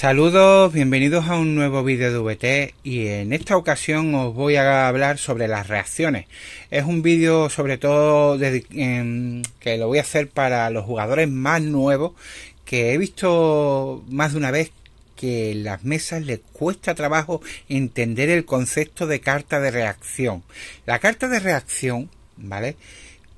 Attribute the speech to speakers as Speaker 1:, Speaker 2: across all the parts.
Speaker 1: Saludos, bienvenidos a un nuevo vídeo de VT y en esta ocasión os voy a hablar sobre las reacciones. Es un vídeo sobre todo em, que lo voy a hacer para los jugadores más nuevos que he visto más de una vez que las mesas les cuesta trabajo entender el concepto de carta de reacción. La carta de reacción, ¿vale?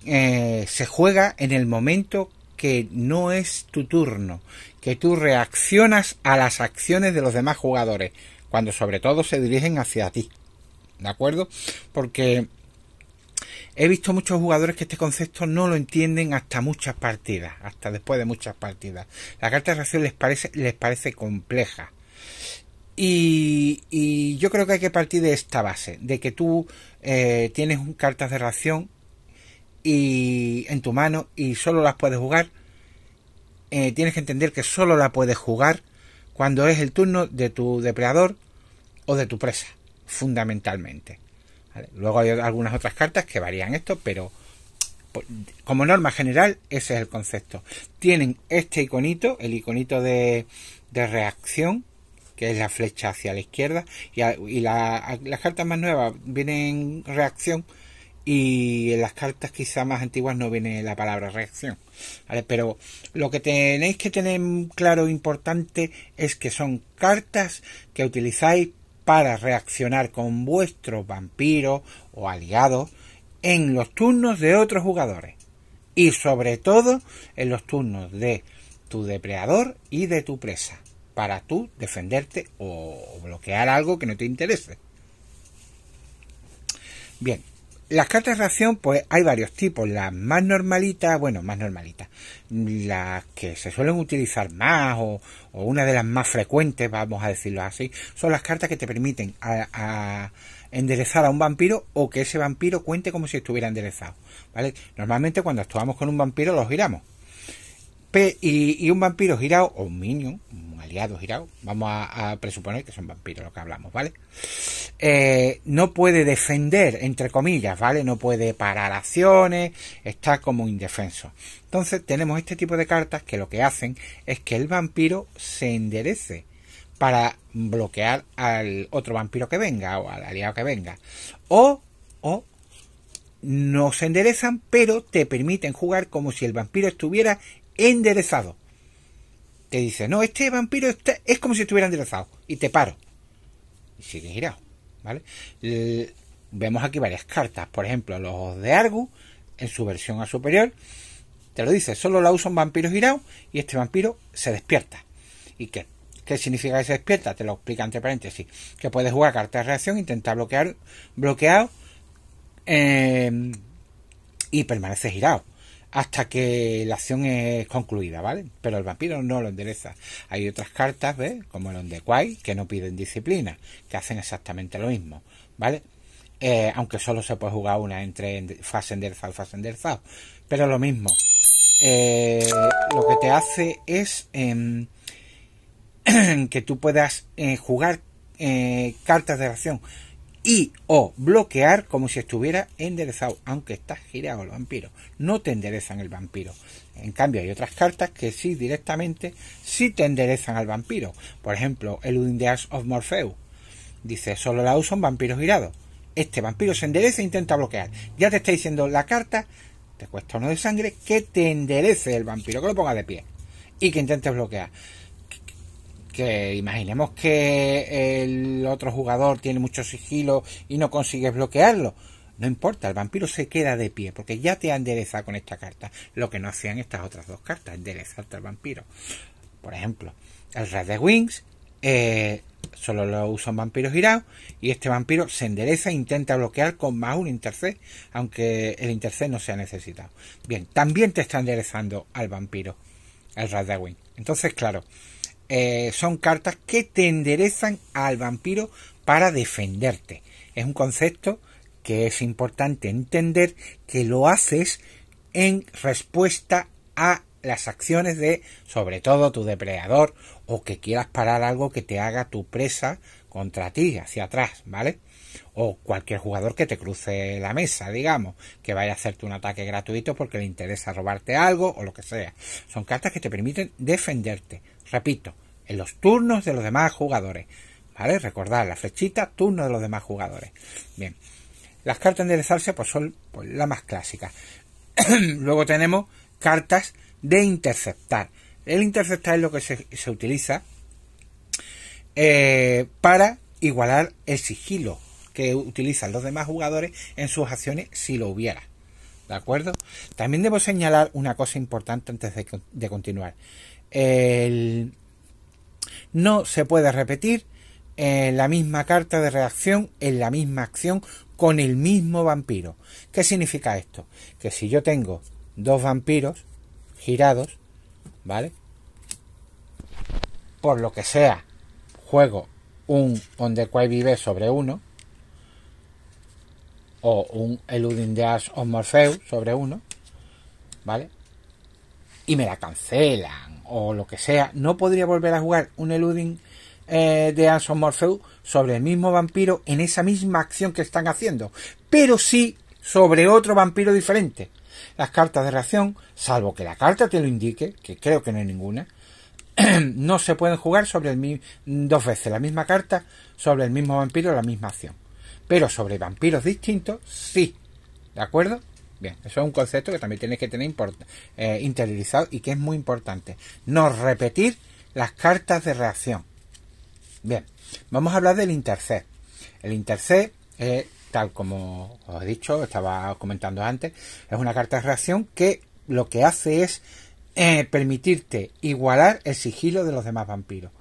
Speaker 1: Eh, se juega en el momento que no es tu turno que tú reaccionas a las acciones de los demás jugadores, cuando sobre todo se dirigen hacia ti. ¿De acuerdo? Porque he visto muchos jugadores que este concepto no lo entienden hasta muchas partidas, hasta después de muchas partidas. La carta de reacción les parece, les parece compleja. Y, yo creo que hay que partir de esta base, de que tú eh, tienes un, cartas de reacción y en tu mano y solo las puedes jugar eh, tienes que entender que solo la puedes jugar cuando es el turno de tu depredador o de tu presa, fundamentalmente. Luego hay algunas otras cartas que varían esto, pero pues, como norma general ese es el concepto. Tienen este iconito, el iconito de, reacción, que es la flecha hacia la izquierda, y, las cartas más nuevas vienen reacción y en las cartas quizá más antiguas no viene la palabra reacción. Pero lo que tenéis que tener claro importante es que son cartas que utilizáis para reaccionar con vuestros vampiros o aliados en los turnos de otros jugadores y sobre todo en los turnos de tu depredador y de tu presa para tú defenderte o bloquear algo que no te interese. Bien, las cartas de reacción, pues hay varios tipos. Las más normalitas, bueno, más normalitas. Las que se suelen utilizar más o, una de las más frecuentes, vamos a decirlo así, son las cartas que te permiten a, enderezar a un vampiro o que ese vampiro cuente como si estuviera enderezado. ¿Vale? Normalmente cuando actuamos con un vampiro los giramos. Y, un vampiro girado, o un minion, un aliado girado, vamos a, presuponer que son vampiros lo que hablamos, ¿vale? Eh, no puede defender, entre comillas, ¿vale? No puede parar acciones, está como indefenso. Entonces tenemos este tipo de cartas que lo que hacen es que el vampiro se enderece para bloquear al otro vampiro que venga o al aliado que venga. O, o no se enderezan, pero te permiten jugar como si el vampiro estuviera enderezado. Te dice, no, este vampiro es como si estuviera enderezado. Y te paro. Y sigue girado. ¿Vale? vemos aquí varias cartas. Por ejemplo, los de Argus, en su versión a superior, te lo dice, solo la usa un vampiro girado y este vampiro se despierta. ¿Y qué? ¿Qué significa que se despierta? Te lo explica entre paréntesis. Que puedes jugar cartas de reacción, intentar bloquear, bloqueado em, y permanece girado hasta que la acción es concluida, ¿vale? Pero el vampiro no lo endereza. Hay otras cartas, ¿ves? Como el quai que no piden disciplina, que hacen exactamente lo mismo, ¿vale? Eh, aunque solo se puede jugar una entre fase enderezado y fase Pero lo mismo. Eh, lo que te hace es em, que tú puedas eh, jugar cartas de acción y o bloquear como si estuviera enderezado, aunque estás girado el vampiro. No te enderezan el vampiro. En cambio, hay otras cartas que sí directamente sí te enderezan al vampiro. Por ejemplo, el Windeas of Morpheus. Dice, solo la usan vampiros girados. Este vampiro se endereza e intenta bloquear. Ya te está diciendo la carta, te cuesta uno de sangre, que te enderece el vampiro, que lo ponga de pie y que intentes bloquear que imaginemos que el otro jugador tiene mucho sigilo y no consigues bloquearlo. No importa, el vampiro se queda de pie porque ya te ha enderezado con esta carta, lo que no hacían estas otras dos cartas, enderezarte al vampiro. Por ejemplo, el Red de Wings eh, solo lo usan vampiros girados y este vampiro se endereza e intenta bloquear con más un Intercept aunque el Intercept no sea necesitado. Bien, también te está enderezando al vampiro, el Red de Wings. Entonces, claro, eh, son cartas que te enderezan al vampiro para defenderte. Es un concepto que es importante entender que lo haces en respuesta a las acciones de sobre todo tu depredador o que quieras parar algo que te haga tu presa contra ti hacia atrás, ¿vale? O cualquier jugador que te cruce la mesa, digamos, que vaya a hacerte un ataque gratuito porque le interesa robarte algo o lo que sea. Son cartas que te permiten defenderte repito, en los turnos de los demás jugadores. ¿Vale? Recordad, la flechita, turno de los demás jugadores. Bien. Las cartas de enderezarse pues, son pues, las más clásicas. Luego tenemos cartas de interceptar. El interceptar es lo que se, utiliza eh, para igualar el sigilo que utilizan los demás jugadores en sus acciones si lo hubiera. ¿De acuerdo? También debo señalar una cosa importante antes de continuar. No se puede repetir eh, la misma carta de reacción, en la misma acción, con el mismo vampiro. ¿Qué significa esto? Que si yo tengo dos vampiros girados, ¿vale? Por lo que sea, juego un On the Vive sobre uno, o un Eluding de Ash of Morpheus sobre uno, ¿vale? Y me la cancelan o lo que sea, no podría volver a jugar un eluding eh, de Anson Morpheus sobre el mismo vampiro en esa misma acción que están haciendo, pero sí sobre otro vampiro diferente. Las cartas de reacción, salvo que la carta te lo indique, que creo que no hay ninguna, no se pueden jugar sobre el dos veces la misma carta sobre el mismo vampiro la misma acción. Pero sobre vampiros distintos, sí. ¿De acuerdo? Bien, eso es un concepto que también tienes que tener eh, interiorizado y que es muy importante. No repetir las cartas de reacción. Bien, vamos a hablar del intercept. El intercept, tal como os he dicho, estaba comentando antes, es una carta de reacción que lo que hace es eh, permitirte igualar el sigilo de los demás vampiros.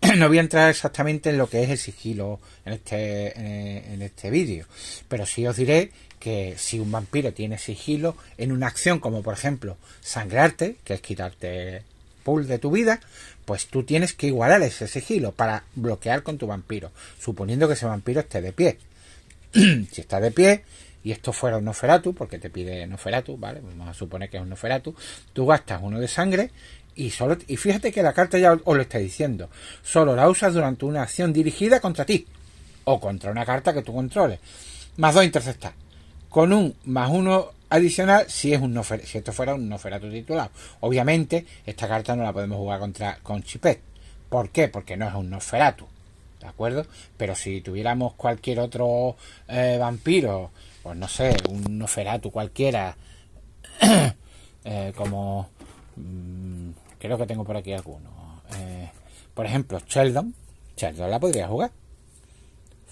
Speaker 1: No voy a entrar exactamente en lo que es el sigilo en este, en este vídeo, pero sí os diré que si un vampiro tiene sigilo en una acción como por ejemplo sangrarte, que es quitarte pool de tu vida, pues tú tienes que igualar ese sigilo para bloquear con tu vampiro, suponiendo que ese vampiro esté de pie. si está de pie y esto fuera un Noferatu, porque te pide Noferatu, ¿vale? Vamos a suponer que es un Noferatu, tú gastas uno de sangre y solo y fíjate que la carta ya os lo está diciendo, solo la usas durante una acción dirigida contra ti o contra una carta que tú controles. Más dos interceptar con un más uno adicional si es un si esto fuera un noferato titulado. Obviamente, esta carta no la podemos jugar contra con Chipet. ¿Por qué? Porque no es un noferatu. ¿De acuerdo? Pero si tuviéramos cualquier otro eh, vampiro, pues no sé, un noferatu cualquiera, eh, como mm, creo que tengo por aquí alguno. Eh, por ejemplo, Sheldon. Sheldon la podría jugar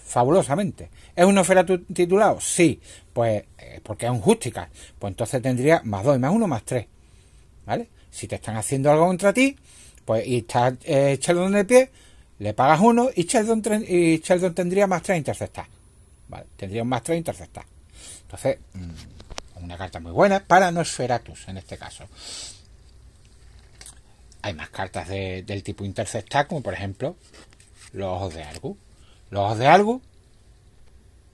Speaker 1: fabulosamente. ¿Es un Nofera titulado? Sí, pues eh, porque es un Justicar. Pues entonces tendría más 2, más 1, más 3. ¿Vale? Si te están haciendo algo contra ti, pues y está eh, Sheldon en pie, le pagas 1 y Sheldon, y tendría más 3 interceptar. ¿Vale? Tendría más 3 interceptar. Entonces, mm, una carta muy buena para no esferatus en este caso. Hay más cartas de, del tipo interceptar, como por ejemplo los ojos de Argus los de algo,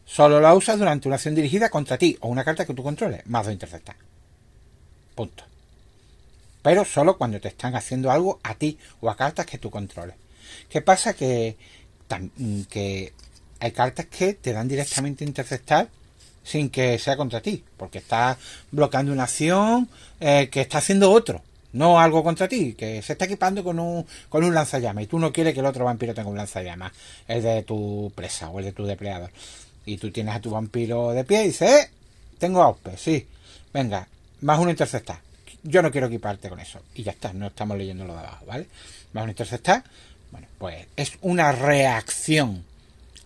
Speaker 1: solo la usas durante una acción dirigida contra ti o una carta que tú controles, más dos interceptar. Punto. Pero solo cuando te están haciendo algo a ti o a cartas que tú controles. ¿Qué pasa? Que, hay cartas que te dan directamente interceptar sin que sea contra ti, porque estás bloqueando una acción eh, que está haciendo otro no algo contra ti, que se está equipando con un, con un lanzallamas y tú no quieres que el otro vampiro tenga un lanzallamas, el de tu presa o el de tu depredador. Y tú tienes a tu vampiro de pie y dices, eh, tengo auspe, sí, venga, más un interceptar. Yo no quiero equiparte con eso. Y ya está, no estamos leyendo lo de abajo, ¿vale? Más un interceptar. Bueno, pues es una reacción.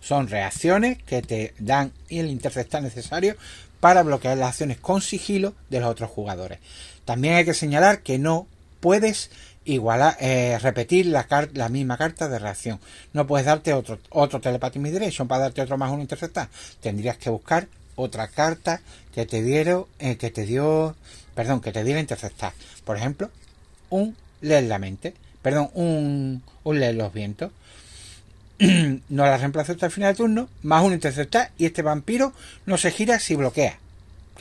Speaker 1: Son reacciones que te dan el interceptar necesario para bloquear las acciones con sigilo de los otros jugadores. También hay que señalar que no puedes igualar, eh, repetir la, misma carta de reacción. No puedes darte otro, otro Telepathy dirección para darte otro más uno interceptar. Tendrías que buscar otra carta que te dieron, eh, que te dio, perdón, que te diera interceptar. Por ejemplo, un leer la mente, perdón, un, leer los vientos. no la reemplazo hasta el final de turno, más un interceptar y este vampiro no se gira si bloquea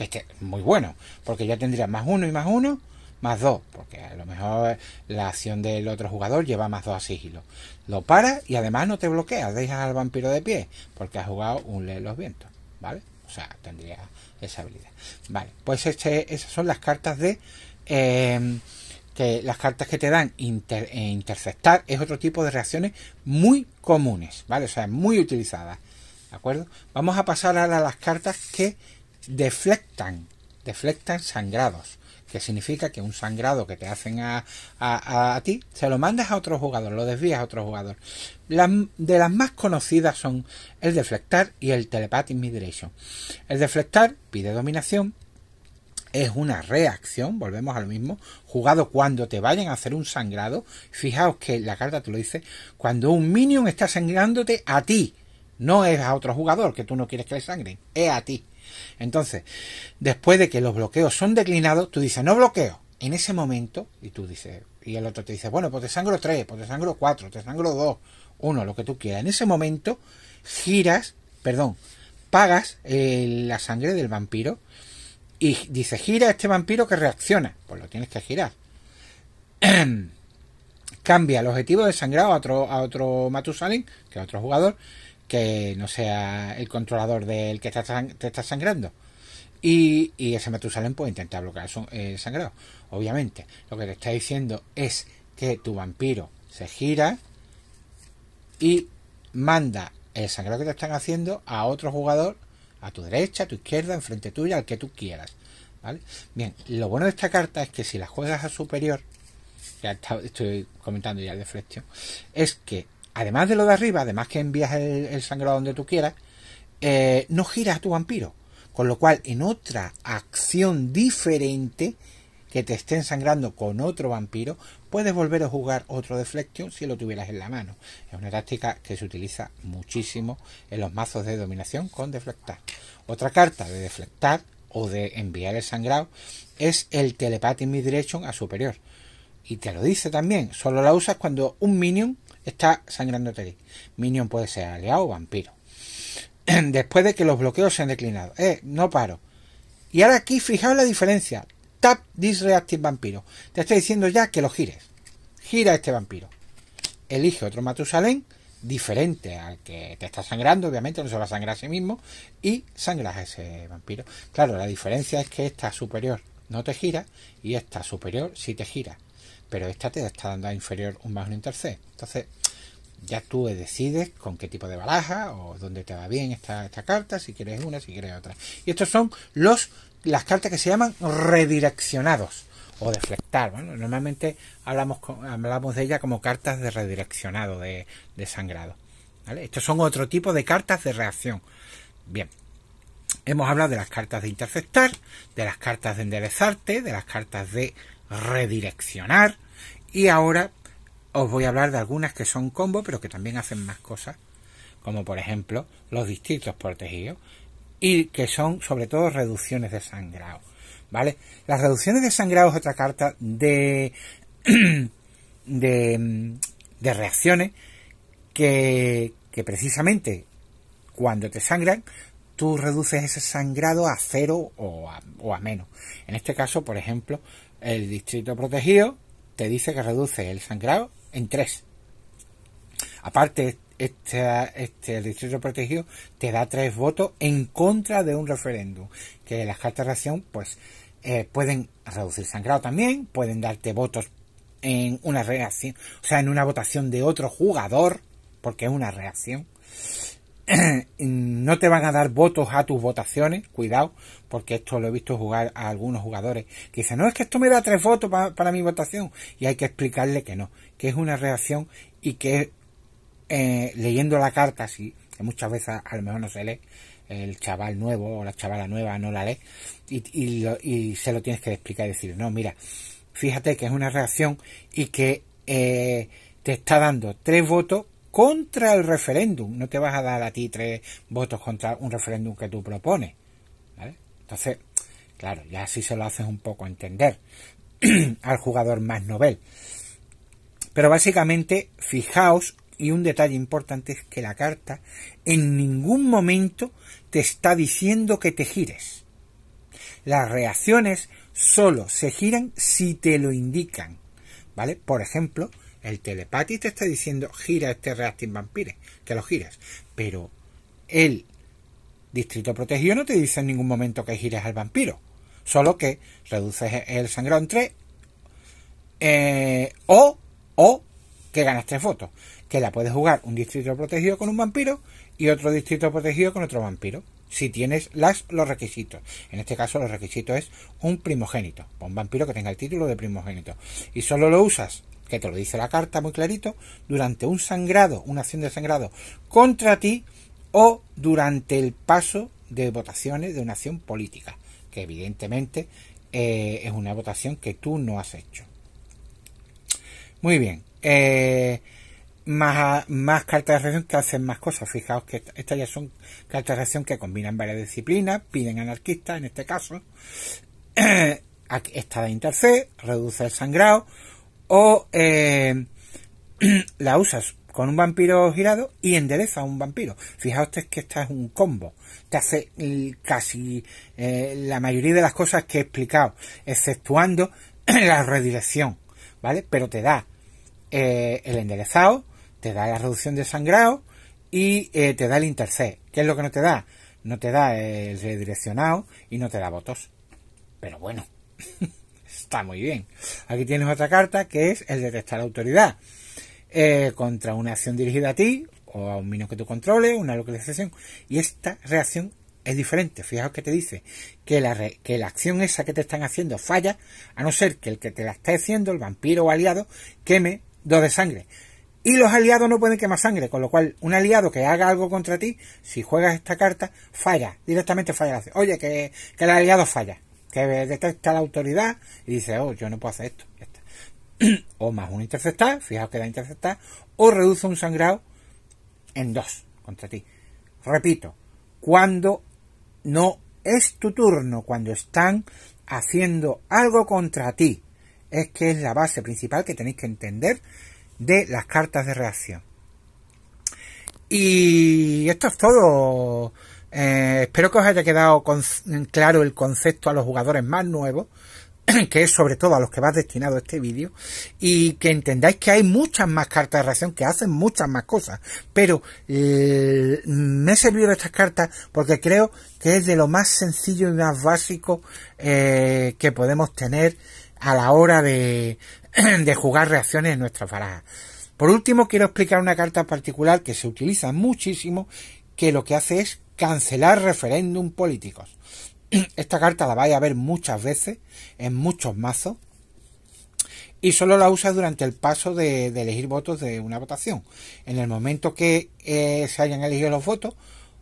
Speaker 1: que es muy bueno, porque ya tendría más uno y más uno, más dos, porque a lo mejor la acción del otro jugador lleva más dos a sigilo. Lo para y además no te bloqueas, dejas al vampiro de pie, porque ha jugado un le los vientos, ¿vale? O sea, tendría esa habilidad. Vale, pues este, esas son las cartas de... Eh, que las cartas que te dan eh, interceptar es otro tipo de reacciones muy comunes, ¿vale? O sea, muy utilizadas, ¿de acuerdo? Vamos a pasar ahora a las cartas que deflectan, deflectan sangrados, que significa que un sangrado que te hacen a, a, a ti, se lo mandas a otro jugador, lo desvías a otro jugador. Las, de las más conocidas son el deflectar y el telepathic migration El deflectar pide dominación, es una reacción, volvemos a lo mismo, jugado cuando te vayan a hacer un sangrado. Fijaos que la carta te lo dice, cuando un minion está sangrándote a ti, no es a otro jugador que tú no quieres que le sangren, es a ti. Entonces, después de que los bloqueos son declinados, tú dices, no bloqueo. En ese momento, y tú dices, y el otro te dice, bueno, pues te sangro 3, pues te sangro 4, te sangro 2, 1, lo que tú quieras. En ese momento, giras, perdón, pagas eh, la sangre del vampiro y dice, gira este vampiro que reacciona. Pues lo tienes que girar. Cambia el objetivo de sangrado a otro, a otro que es otro jugador, que no sea el controlador del que te está sangrando. Y, y ese Matusalén puede intentar bloquear eh, el sangrado. Obviamente, lo que te está diciendo es que tu vampiro se gira y manda el sangrado que te están haciendo a otro jugador, a tu derecha, a tu izquierda, enfrente tuya, al que tú quieras. ¿Vale? Bien, lo bueno de esta carta es que si la juegas a superior, ya estoy comentando ya el deflexión, es que además de lo de arriba, además que envías el, sangrado donde tú quieras, eh, no giras a tu vampiro. Con lo cual, en otra acción diferente que te estén sangrando con otro vampiro, puedes volver a jugar otro deflection si lo tuvieras en la mano. Es una táctica que se utiliza muchísimo en los mazos de dominación con deflectar. Otra carta de deflectar o de enviar el sangrado es el telepathy direction a superior. Y te lo dice también, solo la usas cuando un minion está sangrando Terry. Minion puede ser aliado o vampiro. Después de que los bloqueos se han declinado. Eh, no paro. Y ahora aquí fijaos la diferencia. Tap this vampiro. Te estoy diciendo ya que lo gires. Gira este vampiro. Elige otro Matusalén diferente al que te está sangrando, obviamente no se va a sangrar a sí mismo, y sangras a ese vampiro. Claro, la diferencia es que esta superior no te gira y esta superior sí te gira, pero esta te está dando a inferior un más un Entonces, ya tú decides con qué tipo de baraja o dónde te va bien esta, esta carta, si quieres una, si quieres otra. Y estos son los las cartas que se llaman redireccionados o deflectar. Bueno, normalmente hablamos, hablamos de ellas como cartas de redireccionado, de, sangrado. Estos son otro tipo de cartas de reacción. Bien, hemos hablado de las cartas de interceptar, de las cartas de enderezarte, de las cartas de redireccionar. Y ahora os voy a hablar de algunas que son combo, pero que también hacen más cosas, como por ejemplo los distritos protegidos, y que son sobre todo reducciones de sangrado. ¿Vale? Las reducciones de sangrado es otra carta de, de, reacciones que, que precisamente cuando te sangran tú reduces ese sangrado a cero o a, o a, menos. En este caso, por ejemplo, el distrito protegido te dice que reduce el sangrado en tres. Aparte, este, este, distrito protegido te da tres votos en contra de un referéndum, que las cartas de acción pues eh, pueden reducir sangrado también, pueden darte votos en una reacción, o sea, en una votación de otro jugador, porque es una reacción, no te van a dar votos a tus votaciones, cuidado, porque esto lo he visto jugar a algunos jugadores que dicen, no, es que esto me da tres votos para, mi votación, y hay que explicarle que no, que es una reacción y que eh, leyendo la carta, sí muchas veces a lo mejor no se lee, el chaval nuevo o la chavala nueva no la lee, y, se lo tienes que explicar y decir, no, mira, fíjate que es una reacción y que eh, te está dando tres votos contra el referéndum. No te vas a dar a ti tres votos contra un referéndum que tú propones. ¿vale? Entonces, claro, ya así se lo haces un poco entender al jugador más novel. Pero básicamente, fijaos, y un detalle importante es que la carta en ningún momento te está diciendo que te gires. Las reacciones solo se giran si te lo indican. ¿Vale? Por ejemplo, el telepati te está diciendo gira este Reacting Vampire, que lo giras. Pero el distrito protegido no te dice en ningún momento que gires al vampiro. Solo que reduces el sangrado en eh, 3 o, o que ganas 3 votos. Que la puedes jugar un distrito protegido con un vampiro y otro distrito protegido con otro vampiro. Si tienes las, los requisitos. En este caso los requisitos es un primogénito. Un vampiro que tenga el título de primogénito. Y solo lo usas que te lo dice la carta muy clarito, durante un sangrado, una acción de sangrado contra ti o durante el paso de votaciones de una acción política, que evidentemente eh, es una votación que tú no has hecho. Muy bien. Eh, más, más cartas de reacción que hacen más cosas. Fijaos que estas ya son cartas de reacción que combinan varias disciplinas, piden anarquistas en este caso. esta de interfaz, reduce el sangrado, o eh, la usas con un vampiro girado y endereza a un vampiro. Fijaos que esta es un combo. Te hace casi eh, la mayoría de las cosas que he explicado, exceptuando la redirección, ¿vale? Pero te da eh, el enderezado, te da la reducción de sangrado y te da el interced. ¿Qué es lo que no te da? No te da el redireccionado y no te da votos. Pero bueno. está muy bien. Aquí tienes otra carta que es el de detectar autoridad. Eh, contra una acción dirigida a ti o a un mino que tú controles, una localización. Y esta reacción es diferente. Fijaos que te dice que la, que la acción esa que te están haciendo falla, a no ser que el que te la esté haciendo, el vampiro o aliado, queme dos de sangre. Y los aliados no pueden quemar sangre, con lo cual un aliado que haga algo contra ti, si juegas esta carta, falla, directamente falla. Oye, que el aliado falla que detecta la autoridad y dice, oh, yo no puedo hacer esto. o más un interceptar, fijaos que da interceptar, o reduce un sangrado en dos contra ti. Repito, cuando no es tu turno, cuando están haciendo algo contra ti, es que es la base principal que tenéis que entender de las cartas de reacción. Y esto es todo. Eh, espero que os haya quedado claro el concepto a los jugadores más nuevos, que es sobre todo a los que va destinado este vídeo, y que entendáis que hay muchas más cartas de reacción que hacen muchas más cosas. Pero eh, me he servido estas cartas porque creo que es de lo más sencillo y más básico eh, que podemos tener a la hora de, de jugar reacciones en nuestras barajas. Por último, quiero explicar una carta particular que se utiliza muchísimo, que lo que hace es cancelar referéndum políticos. Esta carta la vais a ver muchas veces en muchos mazos y solo la usa durante el paso de, elegir votos de una votación. En el momento que eh, se hayan elegido los votos,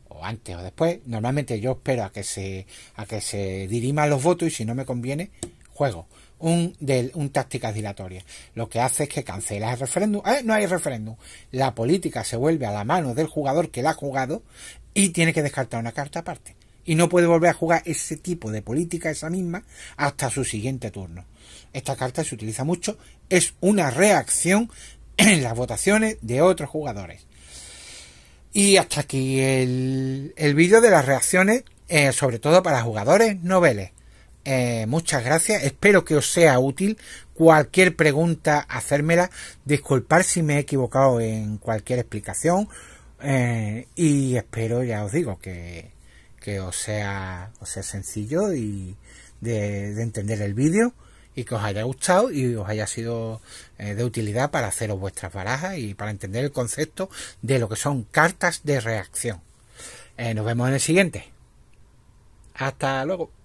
Speaker 1: o antes o después, normalmente yo espero a que se, a que se diriman los votos y si no me conviene, juego. Un, táctica un táctica dilatoria Lo que hace es que cancela el referéndum. Eh, no hay referéndum. La política se vuelve a la mano del jugador que la ha jugado y tiene que descartar una carta aparte. Y no puede volver a jugar ese tipo de política, esa misma, hasta su siguiente turno. Esta carta se utiliza mucho, es una reacción en las votaciones de otros jugadores. Y hasta aquí el, el vídeo de las reacciones, eh, sobre todo para jugadores noveles. Eh, muchas gracias, espero que os sea útil. Cualquier pregunta, hacérmela. Disculpar si me he equivocado en cualquier explicación eh, y espero, ya os digo, que, os, sea, sea sencillo y de, entender el vídeo y que os haya gustado y os haya sido eh, de utilidad para haceros vuestras barajas y para entender el concepto de lo que son cartas de reacción. Eh, nos vemos en el siguiente. Hasta luego.